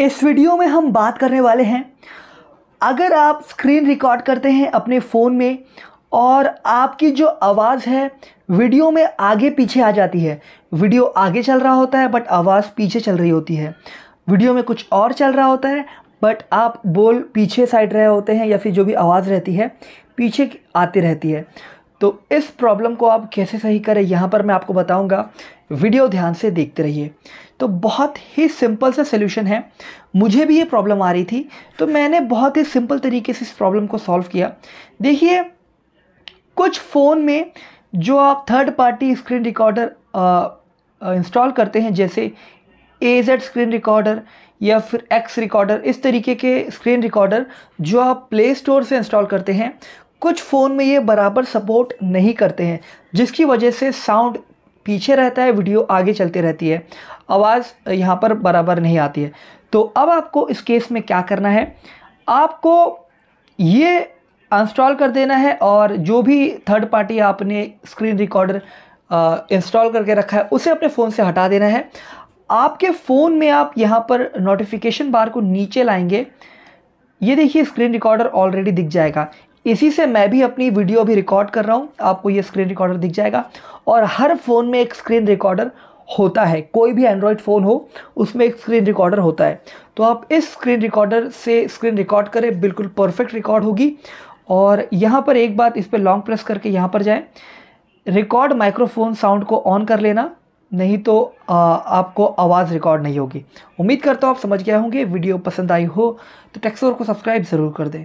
इस वीडियो में हम बात करने वाले हैं अगर आप स्क्रीन रिकॉर्ड करते हैं अपने फ़ोन में और आपकी जो आवाज़ है वीडियो में आगे पीछे आ जाती है वीडियो आगे चल रहा होता है बट आवाज़ पीछे चल रही होती है वीडियो में कुछ और चल रहा होता है बट आप बोल पीछे साइड रहे होते हैं या फिर जो भी आवाज़ रहती है पीछे आती रहती है तो इस प्रॉब्लम को आप कैसे सही करें यहाँ पर मैं आपको बताऊँगा वीडियो ध्यान से देखते रहिए तो बहुत ही सिंपल सा सोल्यूशन है मुझे भी ये प्रॉब्लम आ रही थी तो मैंने बहुत ही सिंपल तरीके से इस प्रॉब्लम को सॉल्व किया देखिए कुछ फ़ोन में जो आप third party screen recorder install करते हैं जैसे ए जेड स्क्रीन रिकॉर्डर या फिर एक्स रिकॉर्डर इस तरीके के स्क्रीन रिकॉर्डर जो आप प्ले स्टोर से इंस्टॉल करते हैं कुछ फ़ोन में ये बराबर सपोर्ट नहीं करते हैं जिसकी वजह से साउंड पीछे रहता है वीडियो आगे चलते रहती है आवाज़ यहाँ पर बराबर नहीं आती है तो अब आपको इस केस में क्या करना है आपको ये इंस्टॉल कर देना है और जो भी थर्ड पार्टी आपने स्क्रीन रिकॉर्डर इंस्टॉल करके रखा है उसे अपने फ़ोन से हटा देना है आपके फ़ोन में आप यहाँ पर नोटिफिकेशन बार को नीचे लाएंगे ये देखिए स्क्रीन रिकॉर्डर ऑलरेडी दिख जाएगा इसी से मैं भी अपनी वीडियो अभी रिकॉर्ड कर रहा हूँ आपको ये स्क्रीन रिकॉर्डर दिख जाएगा और हर फ़ोन में एक स्क्रीन रिकॉर्डर होता है कोई भी एंड्रॉयड फ़ोन हो उसमें एक स्क्रीन रिकॉर्डर होता है तो आप इस स्क्रीन रिकॉर्डर से स्क्रीन रिकॉर्ड करें बिल्कुल परफेक्ट रिकॉर्ड होगी और यहाँ पर एक बात इस पर लॉन्ग प्रेस करके यहाँ पर जाएँ रिकॉर्ड माइक्रोफोन साउंड को ऑन कर लेना नहीं तो आ, आपको आवाज़ रिकॉर्ड नहीं होगी उम्मीद करता हूँ आप समझ गए होंगे वीडियो पसंद आई हो तो टेक्सोर को सब्सक्राइब ज़रूर कर दें